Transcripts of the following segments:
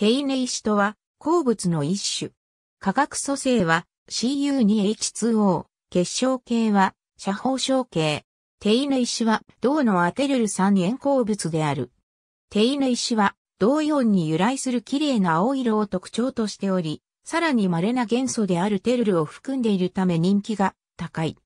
テネイ石とは鉱物の一種。化学組成は CU2H2O、結晶系は斜方晶系。テネイ石は銅のアテルル酸塩鉱物である。テネイ石は銅イオンに由来する綺麗な青色を特徴としており、さらに稀な元素であるテルルを含んでいるため人気が高い。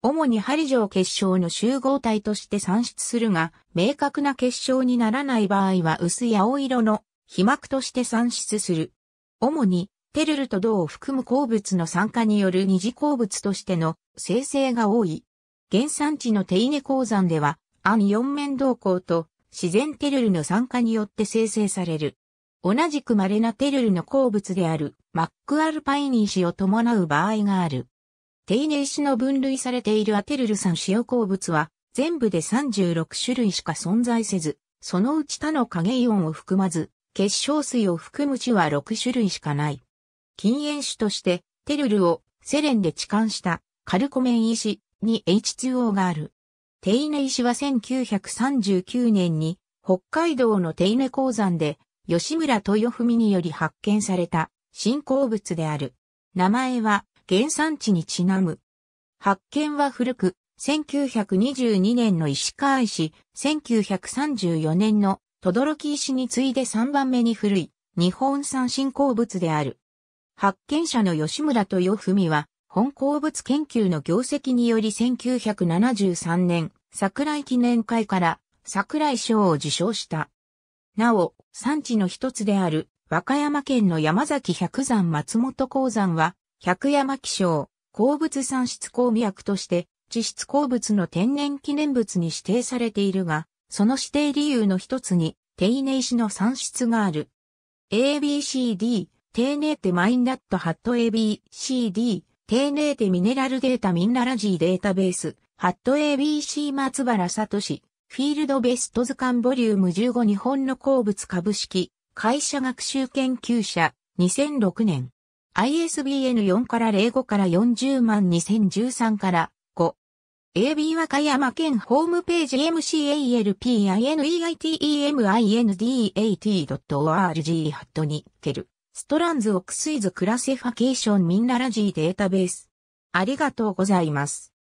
主に針状結晶の集合体として産出するが、明確な結晶にならない場合は薄い青色の被膜として産出する。主に、テルルと銅を含む鉱物の酸化による二次鉱物としての生成が多い。原産地のテイネ鉱山では、アン四面銅鉱と自然テルルの酸化によって生成される。同じく稀なテルルの鉱物であるマックアルパイニ氏を伴う場合がある。テイネ石の分類されているアテルル産塩鉱物は全部で36種類しか存在せず、そのうち他の影イオンを含まず、結晶水を含む種は6種類しかない。禁煙種として、テルルをセレンで置換したカルコメン石に H2O がある。テイネ石は1939年に北海道のテイネ鉱山で吉村豊文により発見された新鉱物である。名前は原産地にちなむ。発見は古く、1922年の石川石、1934年の轟石に次いで3番目に古い日本産新鉱物である。発見者の吉村豊文は、本鉱物研究の業績により1973年、桜井記念会から桜井賞を受賞した。なお、産地の一つである和歌山県の山崎百山松本鉱山は、百山気象、鉱物産出鉱脈として、地質鉱物の天然記念物に指定されているが、その指定理由の一つに、丁寧詞の算出がある。ABCD、丁寧てマインナットハット ABCD、丁寧てミネラルデータミンララジーデータベース、ハット ABC 松原し、フィールドベスト図鑑ボリューム15日本の鉱物株式、会社学習研究者、2006年。ISBN4 から05から40万2013から AB 和歌山県ホームページ m c a l p i n e i t e m i n d a t o r g ハットニッケル。ストランズオクスイズクラセファケーションミンララジーデータベース。ありがとうございます。